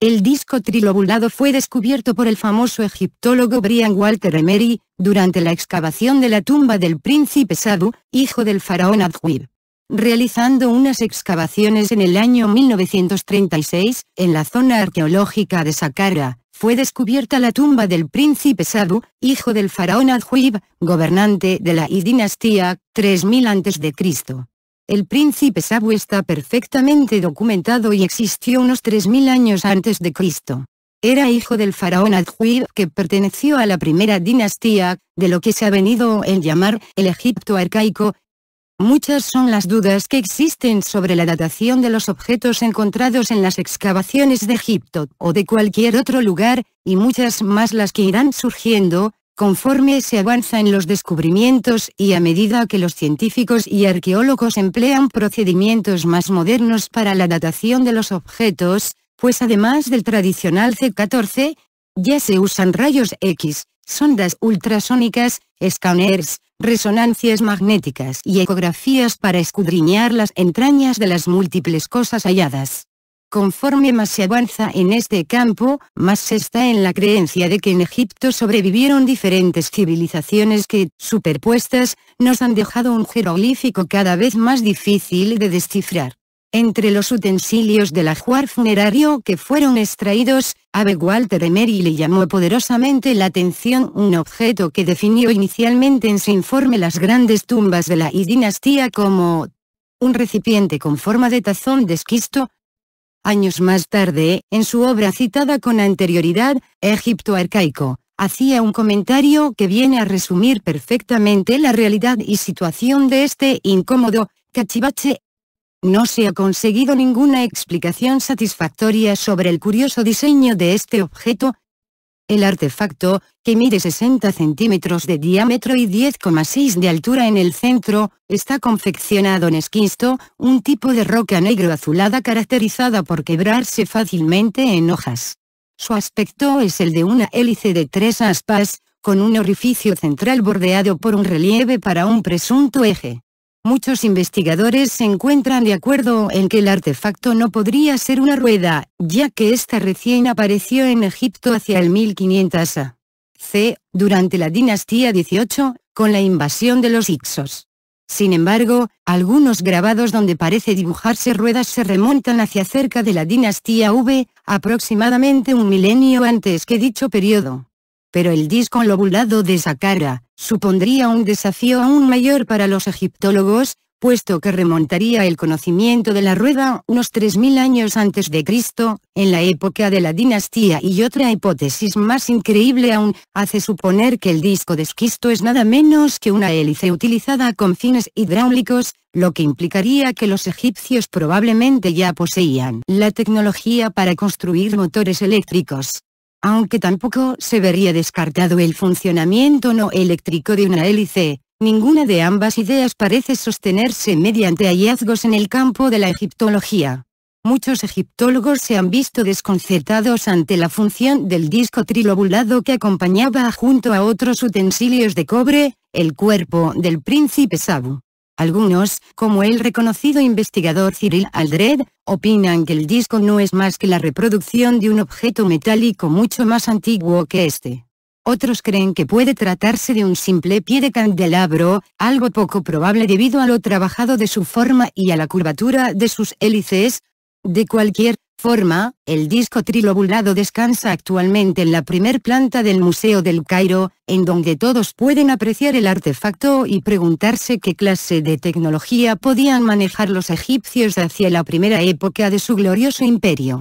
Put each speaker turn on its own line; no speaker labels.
El disco trilobulado fue descubierto por el famoso egiptólogo Brian Walter Emery, durante la excavación de la tumba del príncipe Sadu, hijo del faraón Adjuib. Realizando unas excavaciones en el año 1936, en la zona arqueológica de Saqqara, fue descubierta la tumba del príncipe Sadu, hijo del faraón Adjuib, gobernante de la I dinastía, 3000 a.C. El príncipe Sabu está perfectamente documentado y existió unos 3.000 años antes de Cristo. Era hijo del faraón Adjuir que perteneció a la primera dinastía, de lo que se ha venido a llamar, el Egipto arcaico. Muchas son las dudas que existen sobre la datación de los objetos encontrados en las excavaciones de Egipto o de cualquier otro lugar, y muchas más las que irán surgiendo, Conforme se avanza en los descubrimientos y a medida que los científicos y arqueólogos emplean procedimientos más modernos para la datación de los objetos, pues además del tradicional C14, ya se usan rayos X, sondas ultrasónicas, escáneres, resonancias magnéticas y ecografías para escudriñar las entrañas de las múltiples cosas halladas. Conforme más se avanza en este campo, más se está en la creencia de que en Egipto sobrevivieron diferentes civilizaciones que, superpuestas, nos han dejado un jeroglífico cada vez más difícil de descifrar. Entre los utensilios del ajuar funerario que fueron extraídos, Abe Walter Emery le llamó poderosamente la atención un objeto que definió inicialmente en su informe las grandes tumbas de la I dinastía como un recipiente con forma de tazón de esquisto, Años más tarde, en su obra citada con anterioridad, Egipto arcaico, hacía un comentario que viene a resumir perfectamente la realidad y situación de este incómodo cachivache. No se ha conseguido ninguna explicación satisfactoria sobre el curioso diseño de este objeto, el artefacto, que mide 60 centímetros de diámetro y 10,6 de altura en el centro, está confeccionado en esquisto, un tipo de roca negro-azulada caracterizada por quebrarse fácilmente en hojas. Su aspecto es el de una hélice de tres aspas, con un orificio central bordeado por un relieve para un presunto eje. Muchos investigadores se encuentran de acuerdo en que el artefacto no podría ser una rueda, ya que ésta recién apareció en Egipto hacia el 1500 a.C., durante la dinastía XVIII, con la invasión de los Ixos. Sin embargo, algunos grabados donde parece dibujarse ruedas se remontan hacia cerca de la dinastía V, aproximadamente un milenio antes que dicho periodo. Pero el disco lobulado de Saqqara, supondría un desafío aún mayor para los egiptólogos, puesto que remontaría el conocimiento de la rueda unos 3.000 años antes de Cristo, en la época de la dinastía y otra hipótesis más increíble aún, hace suponer que el disco de esquisto es nada menos que una hélice utilizada con fines hidráulicos, lo que implicaría que los egipcios probablemente ya poseían la tecnología para construir motores eléctricos aunque tampoco se vería descartado el funcionamiento no eléctrico de una hélice, ninguna de ambas ideas parece sostenerse mediante hallazgos en el campo de la egiptología. Muchos egiptólogos se han visto desconcertados ante la función del disco trilobulado que acompañaba junto a otros utensilios de cobre, el cuerpo del príncipe Sabu. Algunos, como el reconocido investigador Cyril Aldred, opinan que el disco no es más que la reproducción de un objeto metálico mucho más antiguo que este. Otros creen que puede tratarse de un simple pie de candelabro, algo poco probable debido a lo trabajado de su forma y a la curvatura de sus hélices. De cualquier forma, el disco trilobulado descansa actualmente en la primer planta del Museo del Cairo, en donde todos pueden apreciar el artefacto y preguntarse qué clase de tecnología podían manejar los egipcios hacia la primera época de su glorioso imperio.